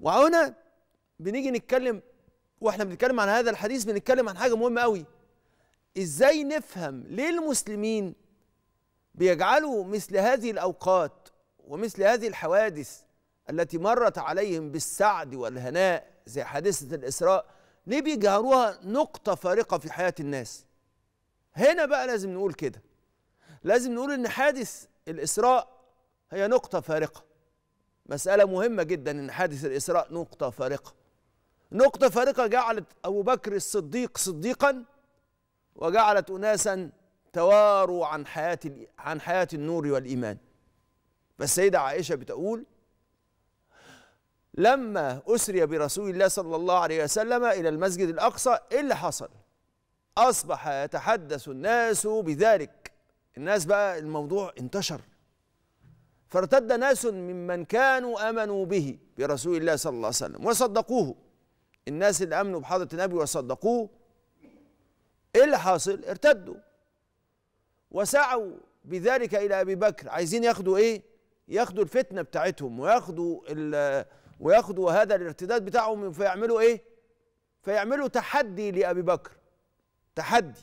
وهنا بنيجي نتكلم واحنا بنتكلم عن هذا الحديث بنتكلم عن حاجه مهمه قوي ازاي نفهم ليه المسلمين بيجعلوا مثل هذه الاوقات ومثل هذه الحوادث التي مرت عليهم بالسعد والهناء زي حادثه الاسراء ليه بيجعلوها نقطه فارقه في حياه الناس هنا بقى لازم نقول كده لازم نقول ان حادث الاسراء هي نقطه فارقه مسألة مهمة جدا إن حادث الإسراء نقطة فارقة نقطة فارقة جعلت أبو بكر الصديق صديقا وجعلت أناسا تواروا عن حياة عن حياة النور والإيمان فالسيدة عائشة بتقول لما أسري برسول الله صلى الله عليه وسلم إلى المسجد الأقصى إيه اللي حصل؟ أصبح يتحدث الناس بذلك الناس بقى الموضوع انتشر فارتد ناس ممن كانوا امنوا به برسول الله صلى الله عليه وسلم وصدقوه الناس اللي امنوا بحضره النبي وصدقوه ايه اللي حاصل ارتدوا وسعوا بذلك الى ابي بكر عايزين ياخدوا ايه ياخدوا الفتنه بتاعتهم وياخدوا وياخدوا هذا الارتداد بتاعهم فيعملوا ايه فيعملوا تحدي لابي بكر تحدي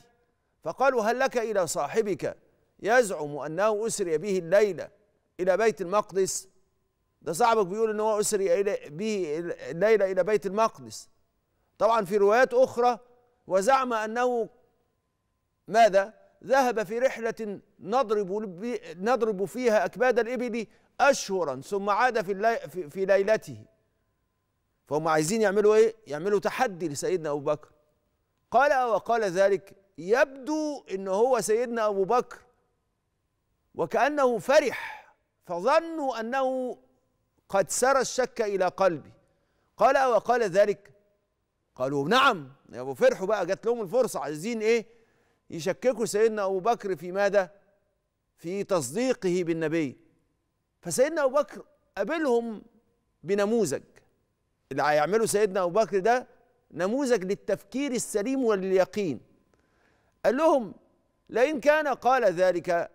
فقالوا هل لك الى صاحبك يزعم انه اسري به الليله إلى بيت المقدس ده صاحبك بيقول إن هو أسري به الليلة إلى بيت المقدس طبعا في روايات أخرى وزعم أنه ماذا ذهب في رحلة نضرب نضرب فيها أكباد الإبل أشهرا ثم عاد في, اللي في ليلته فهم عايزين يعملوا إيه؟ يعملوا تحدي لسيدنا أبو بكر قال وقال ذلك يبدو ان هو سيدنا ابو بكر وكانه فرح فظنوا أنه قد سرى الشك إلى قلبي قال وقال ذلك قالوا نعم يا أبو فرحوا بقى جات لهم الفرصة عايزين إيه يشككوا سيدنا أبو بكر في ماذا في تصديقه بالنبي فسيدنا أبو بكر قابلهم بنموذج اللي هيعمله سيدنا أبو بكر ده نموذج للتفكير السليم ولليقين قال لهم لئن كان قال ذلك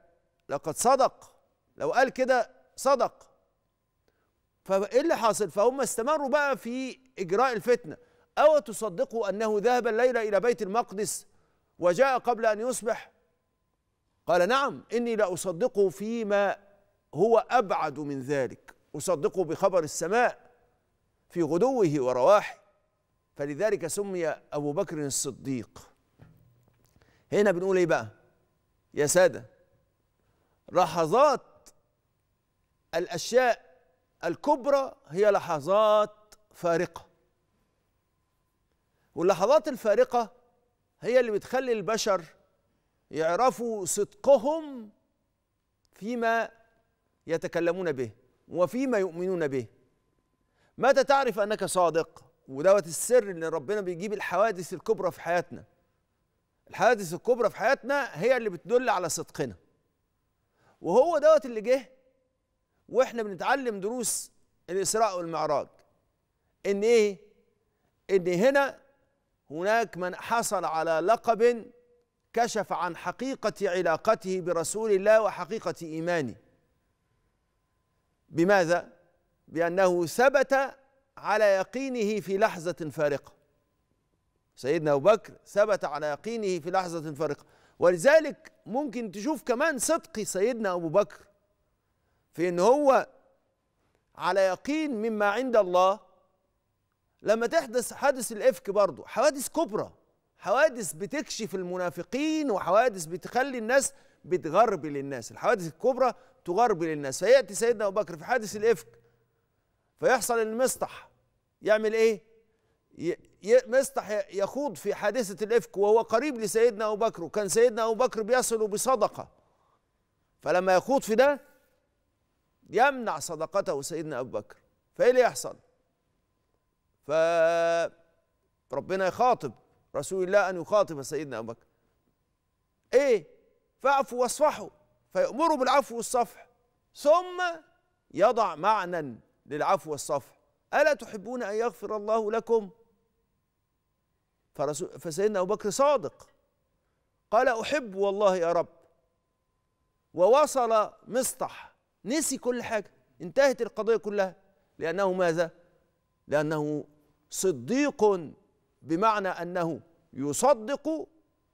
لقد صدق لو قال كده صدق فايه اللي حاصل فهم استمروا بقى في اجراء الفتنه او تصدقوا انه ذهب الليله الى بيت المقدس وجاء قبل ان يصبح قال نعم اني لاصدقه فيما هو ابعد من ذلك اصدقه بخبر السماء في غدوه ورواحه فلذلك سمي ابو بكر الصديق هنا بنقول ايه بقى يا ساده لحظات الاشياء الكبرى هي لحظات فارقه واللحظات الفارقه هي اللي بتخلي البشر يعرفوا صدقهم فيما يتكلمون به وفيما يؤمنون به متى تعرف انك صادق ودوت السر ان ربنا بيجيب الحوادث الكبرى في حياتنا الحوادث الكبرى في حياتنا هي اللي بتدل على صدقنا وهو دوت اللي جه واحنا بنتعلم دروس الاسراء والمعراج ان ايه ان هنا هناك من حصل على لقب كشف عن حقيقه علاقته برسول الله وحقيقه ايمانه بماذا بانه ثبت على يقينه في لحظه فارقه سيدنا ابو بكر ثبت على يقينه في لحظه فارقه ولذلك ممكن تشوف كمان صدق سيدنا ابو بكر في ان هو على يقين مما عند الله لما تحدث حادث الافك برضه حوادث كبرى حوادث بتكشف المنافقين وحوادث بتخلي الناس بتغربل الناس الحوادث الكبرى تغربل الناس فياتي سيدنا ابو بكر في حادث الافك فيحصل المسطح يعمل ايه مسطح يخوض في حادثه الافك وهو قريب لسيدنا ابو بكر وكان سيدنا ابو بكر بيصل بصدقه فلما يخوض في ده يمنع صدقته سيدنا ابو بكر فايه اللي يحصل فربنا يخاطب رسول الله ان يخاطب سيدنا ابو بكر ايه فاعفوا واصفحوا فيامره بالعفو والصفح ثم يضع معنى للعفو والصفح الا تحبون ان يغفر الله لكم فرسول فسيدنا ابو بكر صادق قال احب والله يا رب ووصل مصطح نسي كل حاجة انتهت القضية كلها لأنه ماذا؟ لأنه صديق بمعنى أنه يصدق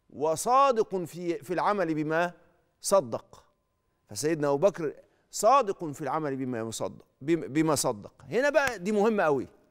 وصادق في في العمل بما صدق فسيدنا أبو بكر صادق في العمل بما يصدق بما صدق هنا بقى دي مهمة أوي